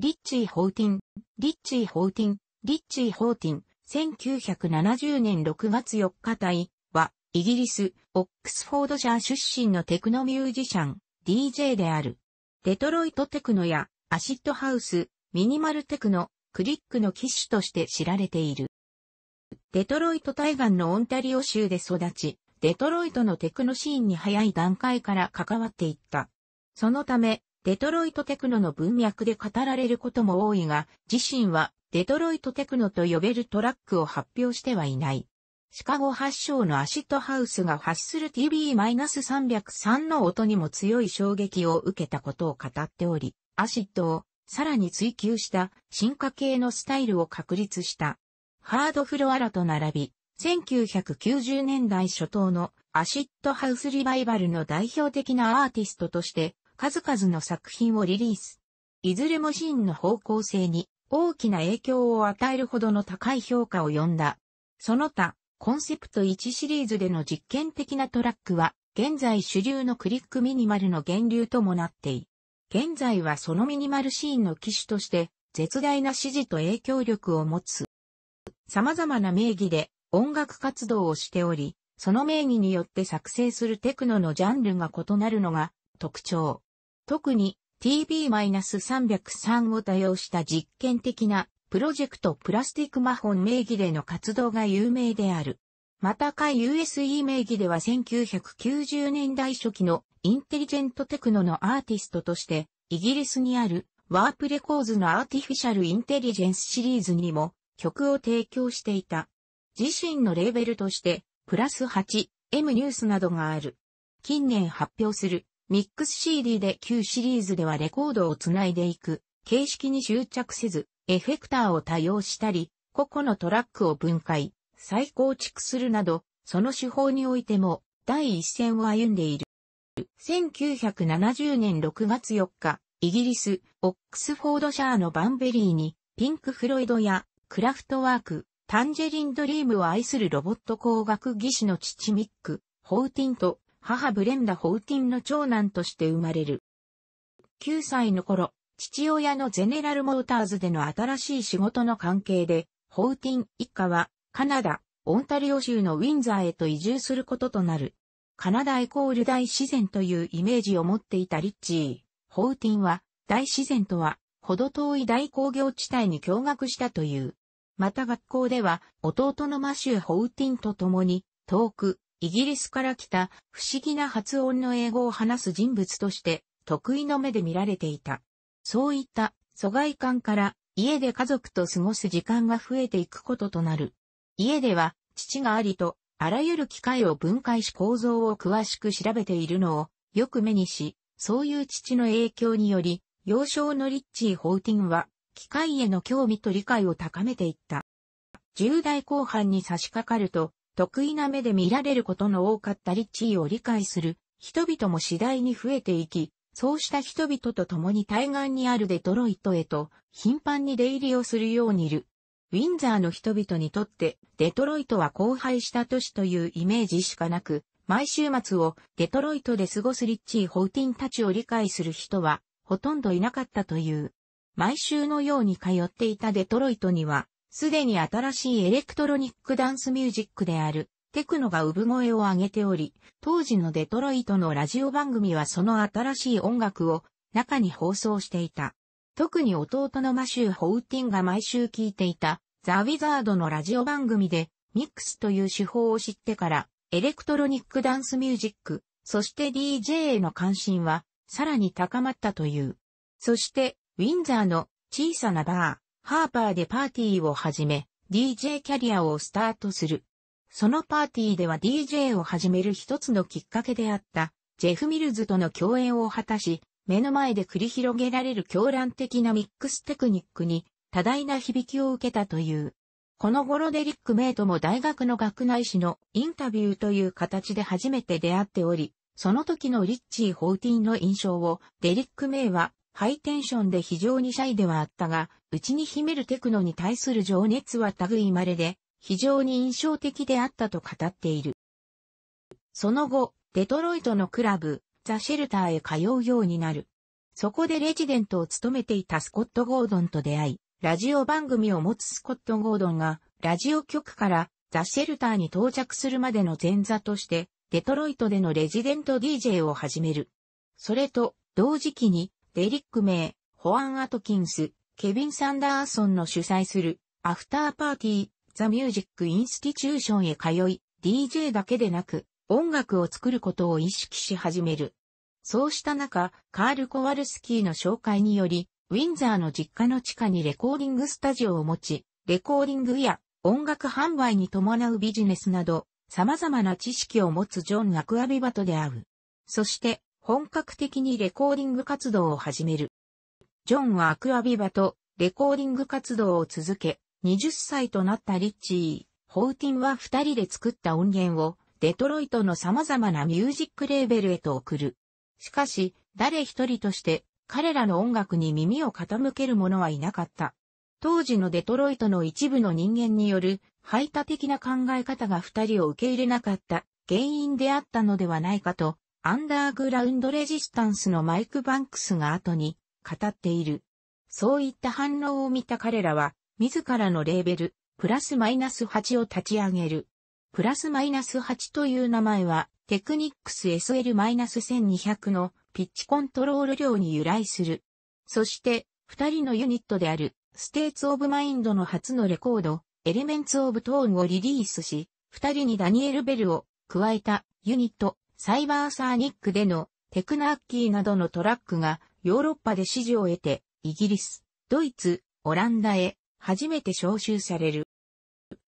リッチー・ホーティン、リッチー・ホーティン、リッチー・ホーティン、1970年6月4日帯は、イギリス、オックスフォードシャー出身のテクノミュージシャン、DJ である。デトロイトテクノや、アシッドハウス、ミニマルテクノ、クリックの機種として知られている。デトロイト対岸のオンタリオ州で育ち、デトロイトのテクノシーンに早い段階から関わっていった。そのため、デトロイトテクノの文脈で語られることも多いが、自身はデトロイトテクノと呼べるトラックを発表してはいない。シカゴ発祥のアシッドハウスが発する TB-303 の音にも強い衝撃を受けたことを語っており、アシッドをさらに追求した進化系のスタイルを確立した。ハードフロアラと並び、1990年代初頭のアシッドハウスリバイバルの代表的なアーティストとして数々の作品をリリース。いずれもシーンの方向性に大きな影響を与えるほどの高い評価を呼んだ。その他、コンセプト1シリーズでの実験的なトラックは、現在主流のクリックミニマルの源流ともなってい。現在はそのミニマルシーンの機種として、絶大な支持と影響力を持つ。様々な名義で音楽活動をしており、その名義によって作成するテクノのジャンルが異なるのが特徴。特に TB-303 を多用した実験的なプロジェクトプラスティックマホン名義での活動が有名である。また会 USE 名義では1990年代初期のインテリジェントテクノのアーティストとして、イギリスにあるワープレコーズのアーティフィシャルインテリジェンスシリーズにも曲を提供していた。自身のレーベルとして、プラス 8M ニュースなどがある。近年発表するミックス CD で旧シリーズではレコードをつないでいく、形式に執着せず、エフェクターを多用したり、個々のトラックを分解、再構築するなど、その手法においても、第一線を歩んでいる。1970年6月4日、イギリス、オックスフォードシャーのバンベリーに、ピンク・フロイドや、クラフトワーク、タンジェリン・ドリームを愛するロボット工学技師の父ミック、ホーティンと、母ブレンダ・ホウティンの長男として生まれる。9歳の頃、父親のゼネラル・モーターズでの新しい仕事の関係で、ホウティン一家はカナダ、オンタリオ州のウィンザーへと移住することとなる。カナダイコール大自然というイメージを持っていたリッチー。ホウティンは大自然とは、ほど遠い大工業地帯に驚愕したという。また学校では、弟のマシュー・ホウティンと共に、遠く、イギリスから来た不思議な発音の英語を話す人物として得意の目で見られていた。そういった疎外感から家で家族と過ごす時間が増えていくこととなる。家では父がありとあらゆる機械を分解し構造を詳しく調べているのをよく目にし、そういう父の影響により、幼少のリッチー・ホーティンは機械への興味と理解を高めていった。10代後半に差し掛かると、得意な目で見られることの多かったリッチーを理解する人々も次第に増えていき、そうした人々と共に対岸にあるデトロイトへと頻繁に出入りをするようにいる。ウィンザーの人々にとってデトロイトは荒廃した都市というイメージしかなく、毎週末をデトロイトで過ごすリッチー・ホーティンたちを理解する人はほとんどいなかったという。毎週のように通っていたデトロイトにはすでに新しいエレクトロニックダンスミュージックである、テクノが産声を上げており、当時のデトロイトのラジオ番組はその新しい音楽を中に放送していた。特に弟のマシュー・ホウティンが毎週聴いていた、ザ・ウィザードのラジオ番組で、ミックスという手法を知ってから、エレクトロニックダンスミュージック、そして DJ への関心は、さらに高まったという。そして、ウィンザーの小さなバー、ハーパーでパーティーを始め、DJ キャリアをスタートする。そのパーティーでは DJ を始める一つのきっかけであった、ジェフ・ミルズとの共演を果たし、目の前で繰り広げられる狂乱的なミックステクニックに多大な響きを受けたという。この頃デリック・メイトも大学の学内誌のインタビューという形で初めて出会っており、その時のリッチー・ホーティーンの印象をデリック・メイはハイテンションで非常にシャイではあったが、内に秘めるテクノに対する情熱は類まれで、非常に印象的であったと語っている。その後、デトロイトのクラブ、ザ・シェルターへ通うようになる。そこでレジデントを務めていたスコット・ゴードンと出会い、ラジオ番組を持つスコット・ゴードンが、ラジオ局からザ・シェルターに到着するまでの前座として、デトロイトでのレジデント DJ を始める。それと、同時期に、デリック・名、ホアン・アトキンス、ケビン・サンダーソンの主催する、アフターパーティー、ザ・ミュージック・インスティチューションへ通い、DJ だけでなく、音楽を作ることを意識し始める。そうした中、カール・コワルスキーの紹介により、ウィンザーの実家の地下にレコーディングスタジオを持ち、レコーディングや音楽販売に伴うビジネスなど、様々な知識を持つジョンアクアビバトで会う。そして、本格的にレコーディング活動を始める。ジョンはアクアビバとレコーディング活動を続け、20歳となったリッチー、ホーティンは二人で作った音源をデトロイトの様々なミュージックレーベルへと送る。しかし、誰一人として彼らの音楽に耳を傾ける者はいなかった。当時のデトロイトの一部の人間による排他的な考え方が二人を受け入れなかった原因であったのではないかとアンダーグラウンドレジスタンスのマイク・バンクスが後に語っている。そういった反応を見た彼らは、自らのレーベル、プラスマイナス8を立ち上げる。プラスマイナス8という名前は、テクニックス SL-1200 のピッチコントロール量に由来する。そして、二人のユニットである、ステーツ・オブ・マインドの初のレコード、エレメンツ・オブ・トーンをリリースし、二人にダニエル・ベルを加えたユニット、サイバーサーニックでのテクナッキーなどのトラックがヨーロッパで支持を得て、イギリス、ドイツ、オランダへ初めて招集される。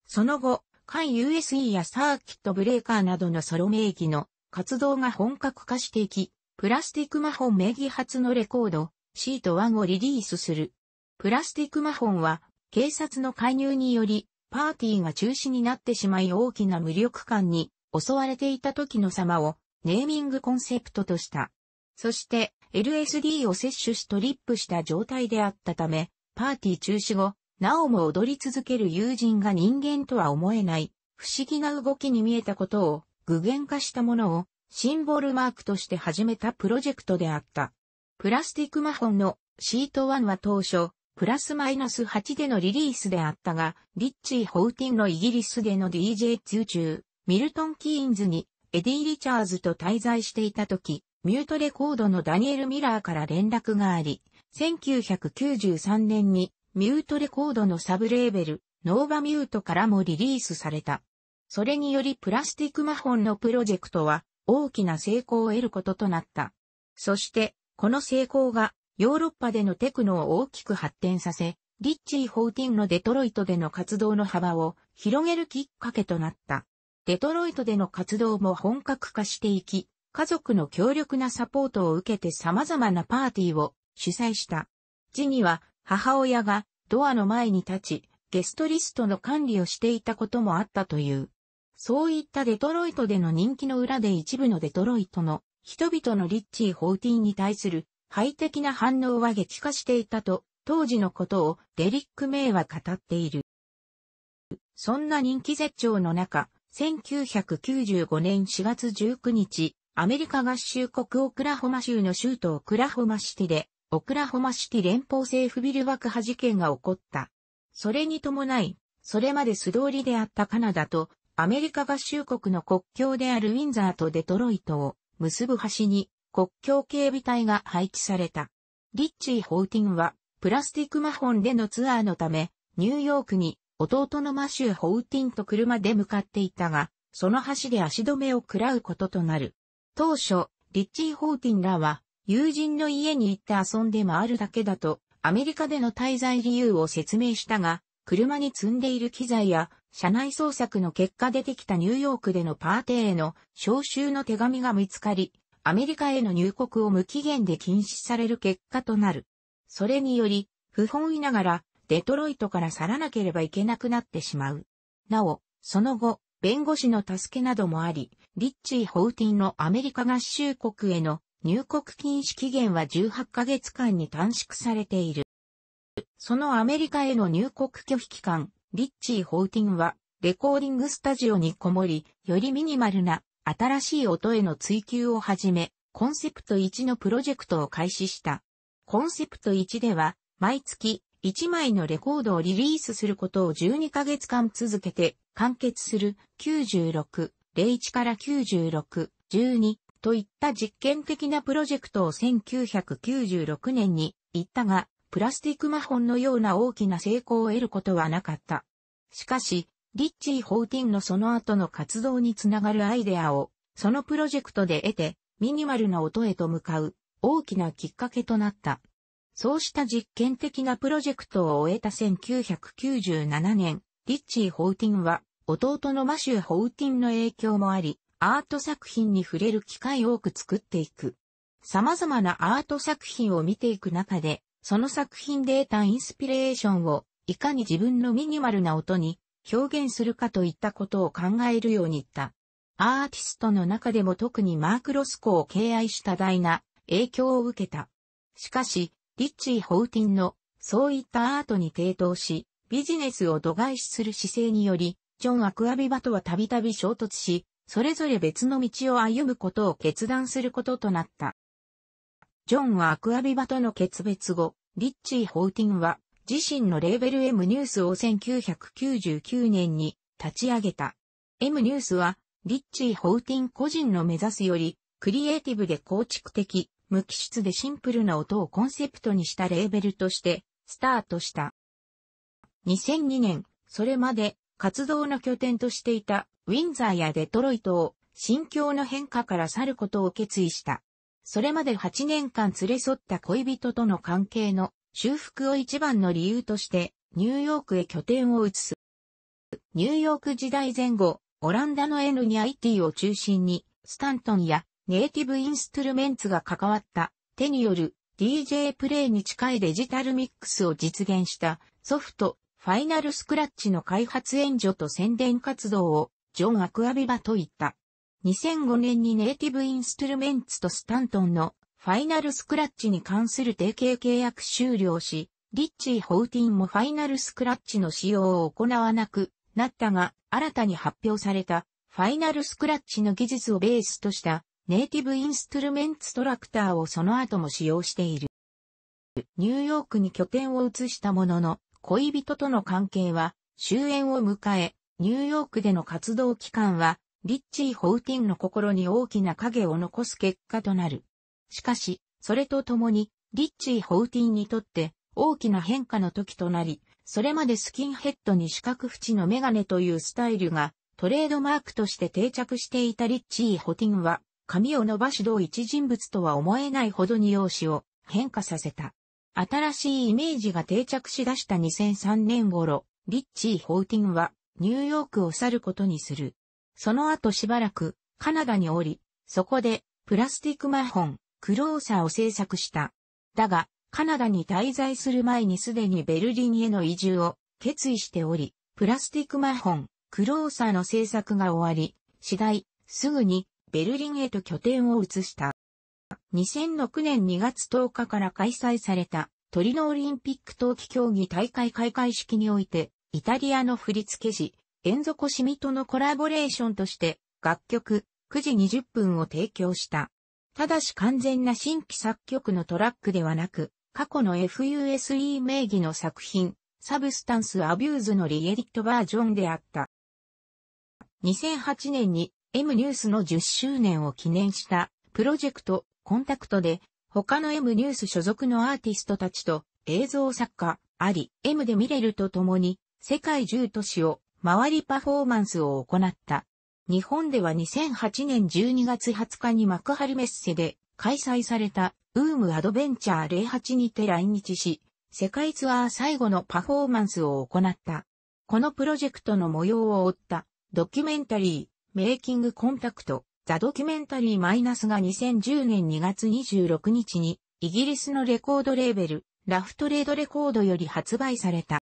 その後、間 USE やサーキットブレーカーなどのソロ名義の活動が本格化していき、プラスティックマホン名義初のレコード、シート1をリリースする。プラスティックマホンは、警察の介入により、パーティーが中止になってしまい大きな無力感に襲われていた時の様をネーミングコンセプトとした。そして、LSD を摂取しトリップした状態であったため、パーティー中止後、なおも踊り続ける友人が人間とは思えない、不思議な動きに見えたことを具現化したものをシンボルマークとして始めたプロジェクトであった。プラスティックマホンのシート1は当初、プラスマイナス8でのリリースであったが、リッチー・ホウティンのイギリスでの DJ 通中、ミルトン・キーンズにエディ・リチャーズと滞在していた時、ミュートレコードのダニエル・ミラーから連絡があり、1993年にミュートレコードのサブレーベル、ノーバミュートからもリリースされた。それによりプラスティックマホンのプロジェクトは大きな成功を得ることとなった。そして、この成功がヨーロッパでのテクノを大きく発展させ、リッチー・ホーティンのデトロイトでの活動の幅を広げるきっかけとなった。デトロイトでの活動も本格化していき、家族の強力なサポートを受けて様々なパーティーを主催した。ジには母親がドアの前に立ち、ゲストリストの管理をしていたこともあったという。そういったデトロイトでの人気の裏で一部のデトロイトの人々のリッチー・ホーティンに対する排的な反応は激化していたと、当時のことをデリック・メイは語っている。そんな人気絶頂の中、1995年4月19日、アメリカ合衆国オクラホマ州の州都オクラホマシティで、オクラホマシティ連邦政府ビル爆破事件が起こった。それに伴い、それまで素通りであったカナダと、アメリカ合衆国の国境であるウィンザーとデトロイトを結ぶ橋に国境警備隊が配置された。リッチー・ホーティンは、プラスティックマホンでのツアーのため、ニューヨークに弟のマシュー・ホウティンと車で向かっていたが、その橋で足止めを食らうこととなる。当初、リッチー・ホーティンらは、友人の家に行って遊んで回るだけだと、アメリカでの滞在理由を説明したが、車に積んでいる機材や、車内捜索の結果出てきたニューヨークでのパーティーへの招集の手紙が見つかり、アメリカへの入国を無期限で禁止される結果となる。それにより、不本意ながら、デトロイトから去らなければいけなくなってしまう。なお、その後、弁護士の助けなどもあり、リッチー・ホーティンのアメリカ合衆国への入国禁止期限は18ヶ月間に短縮されている。そのアメリカへの入国拒否期間、リッチー・ホーティンは、レコーディングスタジオにこもり、よりミニマルな新しい音への追求を始め、コンセプト1のプロジェクトを開始した。コンセプト1では、毎月1枚のレコードをリリースすることを12ヶ月間続けて完結する96、01から96、12といった実験的なプロジェクトを1996年に行ったが、プラスティック魔法のような大きな成功を得ることはなかった。しかし、リッチー・ホーティンのその後の活動につながるアイデアを、そのプロジェクトで得て、ミニマルな音へと向かう、大きなきっかけとなった。そうした実験的なプロジェクトを終えた1997年、リッチー・ホウティンは、弟のマシュー・ホウティンの影響もあり、アート作品に触れる機会を多く作っていく。様々なアート作品を見ていく中で、その作品で得たインスピレーションを、いかに自分のミニマルな音に表現するかといったことを考えるように言った。アーティストの中でも特にマーク・ロスコを敬愛した大な影響を受けた。しかし、リッチー・ホウティンの、そういったアートに抵当し、ビジネスを度外視する姿勢により、ジョン・アクアビバとはたびたび衝突し、それぞれ別の道を歩むことを決断することとなった。ジョンはアクアビバとの決別後、リッチー・ホウティンは自身のレーベル M ニュースを1999年に立ち上げた。M ニュースはリッチー・ホウティン個人の目指すよりクリエイティブで構築的、無機質でシンプルな音をコンセプトにしたレーベルとしてスタートした。2002年、それまで活動の拠点としていたウィンザーやデトロイトを心境の変化から去ることを決意した。それまで8年間連れ添った恋人との関係の修復を一番の理由としてニューヨークへ拠点を移す。ニューヨーク時代前後、オランダの N に IT を中心に、スタントンやネイティブインストゥルメンツが関わった手による DJ プレイに近いデジタルミックスを実現したソフトファイナルスクラッチの開発援助と宣伝活動をジョン・アクアビバと言った。2005年にネイティブインストゥルメンツとスタントンのファイナルスクラッチに関する提携契約終了し、リッチー・ホーティンもファイナルスクラッチの使用を行わなくなったが、新たに発表されたファイナルスクラッチの技術をベースとしたネイティブインストゥルメンツトラクターをその後も使用している。ニューヨークに拠点を移したものの、恋人との関係は終焉を迎え、ニューヨークでの活動期間は、リッチー・ホウティンの心に大きな影を残す結果となる。しかし、それとともに、リッチー・ホウティンにとって大きな変化の時となり、それまでスキンヘッドに四角縁のメガネというスタイルがトレードマークとして定着していたリッチー・ホティンは、髪を伸ばし同一人物とは思えないほどに容姿を変化させた。新しいイメージが定着しだした2003年頃、リッチー・ホーティンはニューヨークを去ることにする。その後しばらくカナダにおり、そこでプラスティックマホン、クローサーを制作した。だが、カナダに滞在する前にすでにベルリンへの移住を決意しており、プラスティックマホン、クローサーの制作が終わり、次第、すぐにベルリンへと拠点を移した。2006年2月10日から開催されたトリノオリンピック冬季競技大会開会式において、イタリアの振付師、エンゾコシミとのコラボレーションとして楽曲9時20分を提供した。ただし完全な新規作曲のトラックではなく、過去の FUSE 名義の作品、サブスタンスアビューズのリエディットバージョンであった。2008年に M ニュースの10周年を記念したプロジェクトコンタクトで他の M ニュース所属のアーティストたちと映像作家あり M で見れると共に世界10都市を回りパフォーマンスを行った。日本では2008年12月20日に幕張メッセで開催されたウームアドベンチャー08にて来日し、世界ツアー最後のパフォーマンスを行った。このプロジェクトの模様を追ったドキュメンタリーメイキングコンタクト、ザ・ドキュメンタリーマイナスが2010年2月26日に、イギリスのレコードレーベル、ラフトレードレコードより発売された。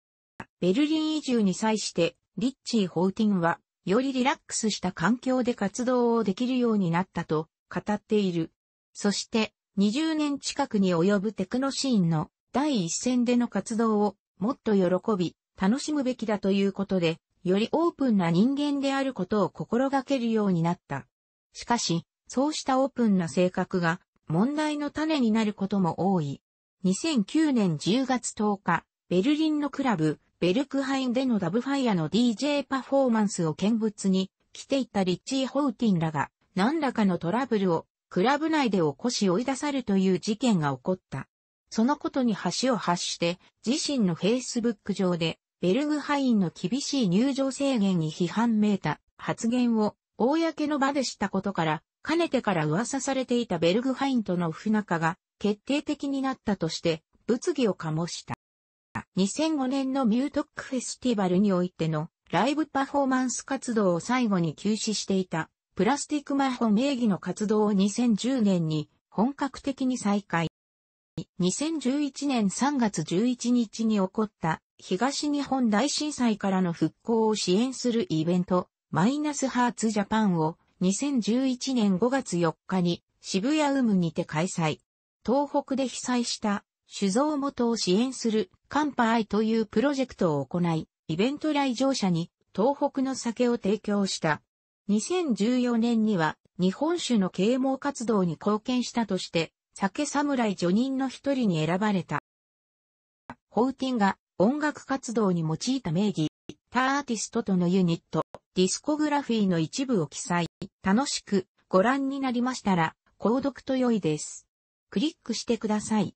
ベルリン移住に際して、リッチー・ホーティンは、よりリラックスした環境で活動をできるようになったと語っている。そして、20年近くに及ぶテクノシーンの第一線での活動をもっと喜び、楽しむべきだということで、よりオープンな人間であることを心がけるようになった。しかし、そうしたオープンな性格が問題の種になることも多い。2009年10月10日、ベルリンのクラブ、ベルクハインでのダブファイアの DJ パフォーマンスを見物に来ていたリッチー・ホウティンらが何らかのトラブルをクラブ内で起こし追い出さるという事件が起こった。そのことに橋を発して自身の Facebook 上でベルグハインの厳しい入場制限に批判めいた発言を公の場でしたことから、かねてから噂されていたベルグハインとの不仲が決定的になったとして、物議を醸した。2005年のミュートックフェスティバルにおいてのライブパフォーマンス活動を最後に休止していたプラスティックマホ名義の活動を2010年に本格的に再開。2011年3月11日に起こった東日本大震災からの復興を支援するイベント、マイナスハーツジャパンを2011年5月4日に渋谷ウムにて開催。東北で被災した酒造元を支援するカンパイというプロジェクトを行い、イベント来場者に東北の酒を提供した。2014年には日本酒の啓蒙活動に貢献したとして、酒侍助人の一人に選ばれた。ホウティンが音楽活動に用いた名義、ーアーティストとのユニット、ディスコグラフィーの一部を記載。楽しくご覧になりましたら、購読と良いです。クリックしてください。